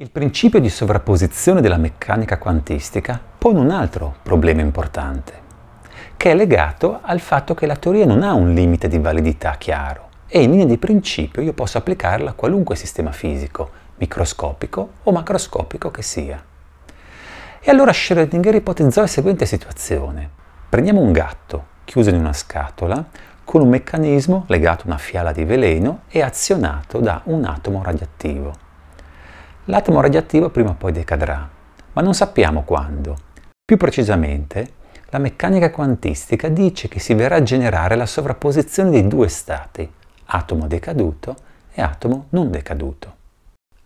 Il principio di sovrapposizione della meccanica quantistica pone un altro problema importante, che è legato al fatto che la teoria non ha un limite di validità chiaro e in linea di principio io posso applicarla a qualunque sistema fisico, microscopico o macroscopico che sia. E allora Schrödinger ipotizzò la seguente situazione. Prendiamo un gatto chiuso in una scatola con un meccanismo legato a una fiala di veleno e azionato da un atomo radioattivo l'atomo radioattivo prima o poi decadrà, ma non sappiamo quando. Più precisamente, la meccanica quantistica dice che si verrà a generare la sovrapposizione di due stati, atomo decaduto e atomo non decaduto.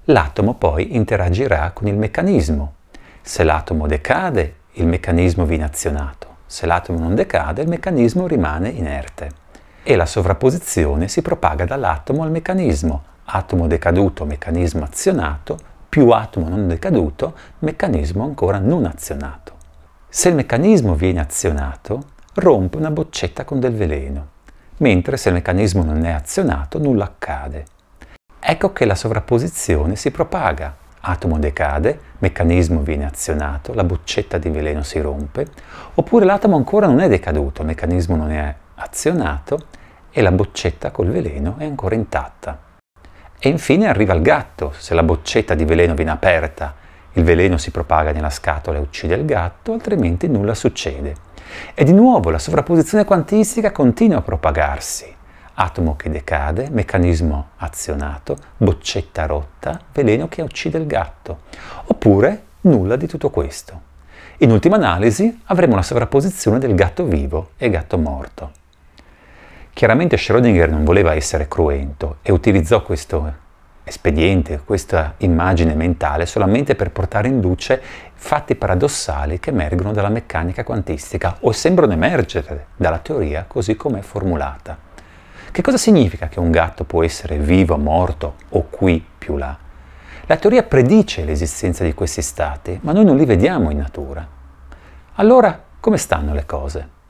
L'atomo poi interagirà con il meccanismo. Se l'atomo decade, il meccanismo viene azionato. Se l'atomo non decade, il meccanismo rimane inerte. E la sovrapposizione si propaga dall'atomo al meccanismo, atomo decaduto, meccanismo azionato, più atomo non decaduto, meccanismo ancora non azionato. Se il meccanismo viene azionato, rompe una boccetta con del veleno, mentre se il meccanismo non è azionato, nulla accade. Ecco che la sovrapposizione si propaga. Atomo decade, meccanismo viene azionato, la boccetta di veleno si rompe, oppure l'atomo ancora non è decaduto, meccanismo non è azionato e la boccetta col veleno è ancora intatta. E infine arriva il gatto, se la boccetta di veleno viene aperta, il veleno si propaga nella scatola e uccide il gatto, altrimenti nulla succede. E di nuovo la sovrapposizione quantistica continua a propagarsi. Atomo che decade, meccanismo azionato, boccetta rotta, veleno che uccide il gatto. Oppure nulla di tutto questo. In ultima analisi avremo la sovrapposizione del gatto vivo e gatto morto. Chiaramente Schrödinger non voleva essere cruento e utilizzò questo espediente, questa immagine mentale solamente per portare in luce fatti paradossali che emergono dalla meccanica quantistica o sembrano emergere dalla teoria così come è formulata. Che cosa significa che un gatto può essere vivo, morto o qui più là? La teoria predice l'esistenza di questi stati, ma noi non li vediamo in natura. Allora, come stanno le cose?